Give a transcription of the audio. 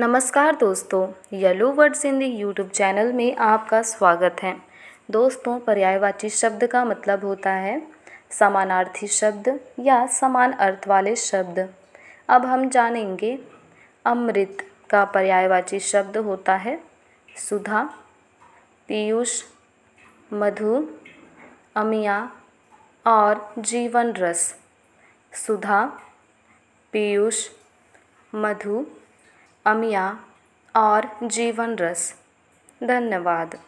नमस्कार दोस्तों yellow word Hindi YouTube channel में आपका स्वागत है दोस्तों पर्यायवाची शब्द का मतलब होता है समानार्थी शब्द या समान अर्थ वाले शब्द अब हम जानेंगे अमृत का पर्यायवाची शब्द होता है सुधा पीयूष मधु अमिया और जीवन रस सुधा पीयूष मधु अमिया और जीवन रस धन्यवाद